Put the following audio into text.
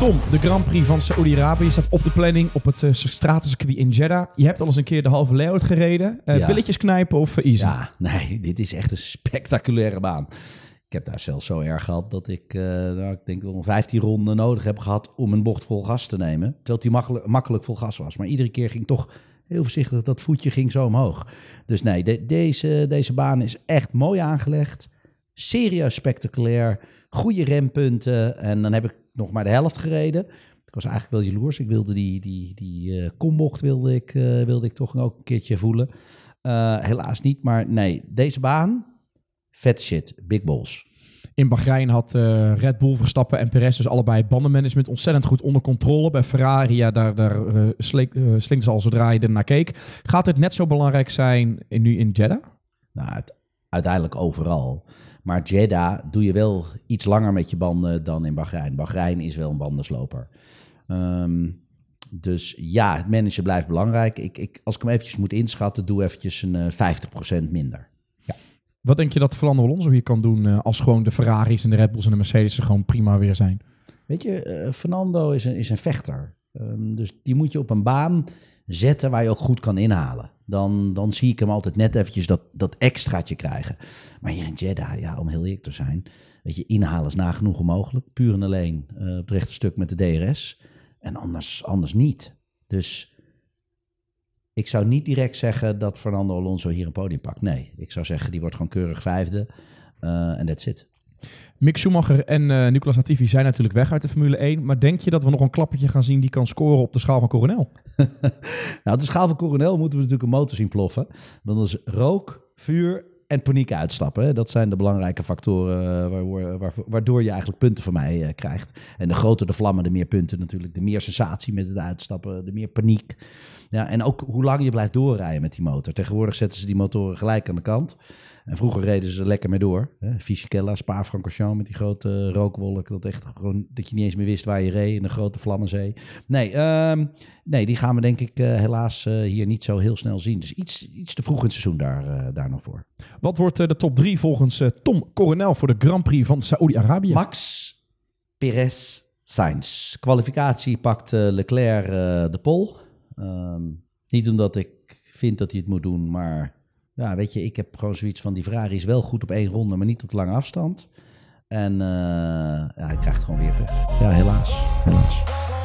Tom, de Grand Prix van Saudi-Arabië staat op de planning op het uh, eh, stratencircuit in Jeddah. Je hebt al eens een keer de halve layout gereden. Uh, knijpen of uh, Ja, nee, dit is echt een spectaculaire baan. Ik heb daar zelfs zo erg gehad dat ik, nou, ik denk wel 15 ronden nodig heb gehad om een bocht vol gas te nemen. Terwijl die makkelijk, vol gas was. Maar iedere keer ging toch heel voorzichtig, dat voetje ging zo omhoog. Dus nee, deze, deze baan is echt mooi aangelegd. Serieus spectaculair goede rempunten. En dan heb ik nog maar de helft gereden. Ik was eigenlijk wel jaloers. Ik wilde die, die, die uh, kombocht wilde ik, eh, wilde ik toch ook een keertje voelen. Eh, helaas niet, maar nee, deze baan, vet shit, big balls. In Bahrein had Red Bull, Verstappen en Perez dus allebei bandenmanagement ontzettend goed onder controle. Bij Ferrari, ja, daar, daar uh, slink, slinkt ze al zodra je er naar keek. Gaat het net zo belangrijk zijn in, nu in Jeddah? Nou, uiteindelijk overal. Maar Jeddah doe je wel iets langer met je banden dan in Bahrein. Bahrein is wel een bandensloper. Ehm, dus ja, het managen blijft belangrijk. Ik, ik, als ik hem eventjes moet inschatten, doe eventjes een 50% eh, minder. Ja. Wat denk je dat Fernando Alonso hier kan doen eh, als gewoon de Ferraris en de Red Bulls en de Mercedes er gewoon prima weer zijn? Weet je, eh, Fernando is een, is een vechter. Ehm, dus die moet je op een baan zetten waar je ook goed kan inhalen. Dan, dan zie ik hem altijd net eventjes dat, dat extraatje krijgen. Maar hier in Jeddah, ja, om heel eerlijk te zijn, weet je, inhalen is nagenoeg onmogelijk. Puur en alleen uh, op het rechte stuk met de DRS. En anders, anders niet. Dus ik zou niet direct zeggen dat Fernando Alonso hier een podium pakt. Nee, ik zou zeggen die wordt gewoon keurig vijfde eh, en dat that's it. Mick Schumacher en uh, Nicolas Latifi zijn natuurlijk weg uit de Formule 1. Maar denk je dat we nog een klappertje gaan zien die kan scoren op de schaal van Coronel? nou, op de schaal van Coronel moeten we natuurlijk een motor zien ploffen. Dan is rook, vuur en paniek uitstappen. Dat zijn de belangrijke factoren eh, waardoor, je eigenlijk punten van mij eh, krijgt. En de groter de vlammen, de meer punten natuurlijk. De meer sensatie met het uitstappen, de meer paniek. Ja, en ook hoe lang je blijft doorrijden met die motor. Tegenwoordig zetten ze die motoren gelijk aan de kant. En vroeger reden ze er lekker mee door. Fisichella, Spa-Francorchamps met die grote eh, rookwolk. Dat, echt gewoon, dat je niet eens meer wist waar je reed in de grote Vlammenzee. Nee, ehm, nee die gaan we denk ik eh, helaas eh, hier niet zo heel snel zien. Dus iets, iets te vroeg in het seizoen daar, daar nog voor. Wat wordt de top 3 volgens Tom Coronel voor de Grand Prix van Saoedi-Arabië? Max, Perez, Sainz. Kwalificatie pakt Leclerc de pol. Ehm, niet omdat ik vind dat hij het moet doen, maar ja, nou, weet je, ik heb gewoon zoiets van die Ferrari is wel goed op één ronde, maar niet op lange afstand. En eh, ja, hij krijgt gewoon weer pech. Ja, Helaas.